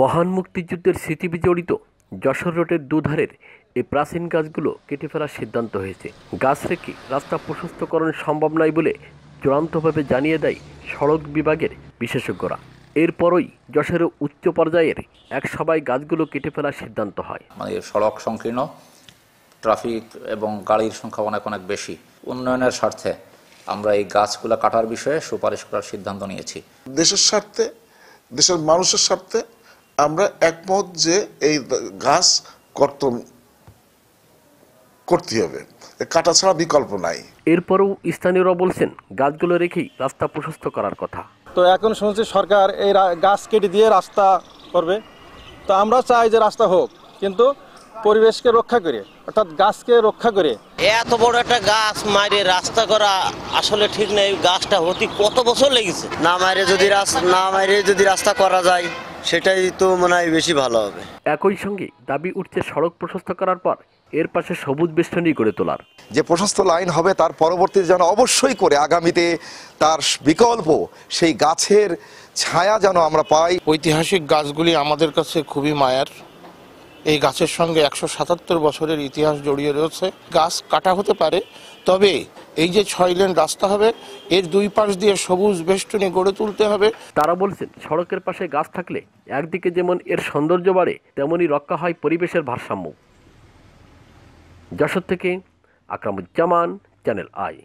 মহান মুক্তিযুদ্ধের স্মৃতি বিজড়িত যশোর রোডের দুধারের এই প্রাচীন গাছগুলো কেটে ফেলার সিদ্ধান্ত হয়েছে গাছ রেখে রাস্তা প্রশস্তকরণ সম্ভব নয় বলে চূড়ান্তভাবে জানিয়ে দেয় সড়ক বিভাগের বিশেষজ্ঞরা এরপরই যশোরের উচ্চ পর্যায়ের এক সবাই গাছগুলো কেটে ফেলার সিদ্ধান্ত হয় মানে সড়ক সংকীর্ণ ট্রাফিক এবং গাড়ির সংখ্যা অনেক অনেক বেশি উন্নয়নের স্বার্থে আমরা এই গাছগুলো কাটার বিষয়ে সুপারিশ করার সিদ্ধান্ত নিয়েছি দেশের স্বার্থে দেশের মানুষের স্বার্থে আমরা একমত যে এই গাছ কর্তন করতে হবে কাটা ছাড়া বিকল্প নাই এরপরও স্থানীয়রা বলছেন গাছগুলো রেখেই রাস্তা প্রশস্ত করার কথা তো এখন শুনছি সরকার এই গাছ কেটে দিয়ে রাস্তা করবে তো আমরা চাই যে রাস্তা হোক কিন্তু পরিবেশকে রক্ষা করে অর্থাৎ গাছকে রক্ষা করে এত বড় একটা গাছ মারে রাস্তা করা আসলে ঠিক নেই গাছটা হতে কত বছর লেগেছে না মারে যদি না মারে যদি রাস্তা করা যায় সেটাই তো মনে হয় বেশি ভালো হবে একই সঙ্গে দাবি উঠছে সড়ক প্রশস্ত করার পর এর পাশে সবুজ বেষ্টনী করে তোলার যে প্রশস্ত লাইন হবে তার পরবর্তীতে যেন অবশ্যই করে আগামীতে তার বিকল্প সেই গাছের ছায়া যেন আমরা পাই ঐতিহাসিক গাছগুলি আমাদের কাছে খুবই মায়ার এই গাছের সঙ্গে একশো সাতাত্তর বছরের ইতিহাস জড়িয়ে রয়েছে গাছ কাটা হতে পারে তবে এই যে ছয় লেন রাস্তা হবে এর দুই পাশ দিয়ে সবুজ বেষ্টনী গড়ে তুলতে হবে তারা বলছেন সড়কের পাশে গাছ থাকলে একদিকে যেমন এর সৌন্দর্য বাড়ে তেমনই রক্ষা হয় পরিবেশের ভারসাম্য যশোর থেকে আকরামুজ্জামান চ্যানেল আই